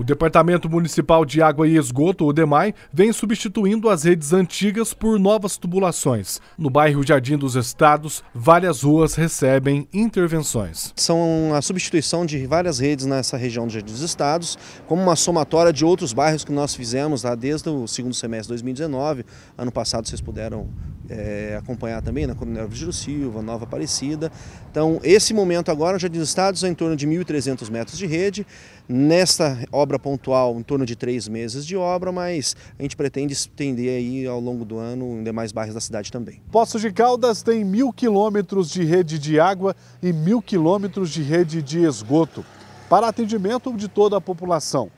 O Departamento Municipal de Água e Esgoto, o DEMAI, vem substituindo as redes antigas por novas tubulações. No bairro Jardim dos Estados, várias ruas recebem intervenções. São a substituição de várias redes nessa região do Jardim dos Estados, como uma somatória de outros bairros que nós fizemos lá desde o segundo semestre de 2019. Ano passado vocês puderam é, acompanhar também na né, Coronel Virgílio Silva, Nova Aparecida. Então, esse momento agora, já diz estados, é em torno de 1.300 metros de rede. Nesta obra pontual, em torno de três meses de obra, mas a gente pretende estender aí ao longo do ano em demais bairros da cidade também. Poços de Caldas tem mil quilômetros de rede de água e mil quilômetros de rede de esgoto para atendimento de toda a população.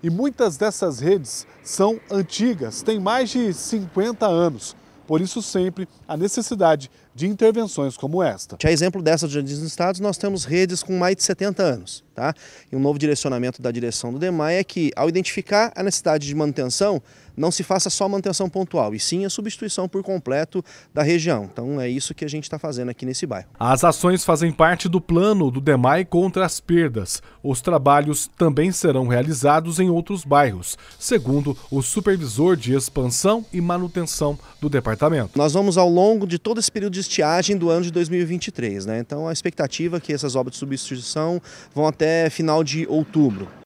E muitas dessas redes são antigas, têm mais de 50 anos. Por isso, sempre a necessidade de intervenções como esta. A exemplo dessas do Estados, nós temos redes com mais de 70 anos. Tá? E um novo direcionamento da direção do DEMAI é que, ao identificar a necessidade de manutenção, não se faça só manutenção pontual, e sim a substituição por completo da região. Então é isso que a gente está fazendo aqui nesse bairro. As ações fazem parte do plano do DEMAI contra as perdas. Os trabalhos também serão realizados em outros bairros, segundo o supervisor de expansão e manutenção do departamento. Nós vamos ao longo de todo esse período de estiagem do ano de 2023, né? Então a expectativa é que essas obras de substituição vão até final de outubro.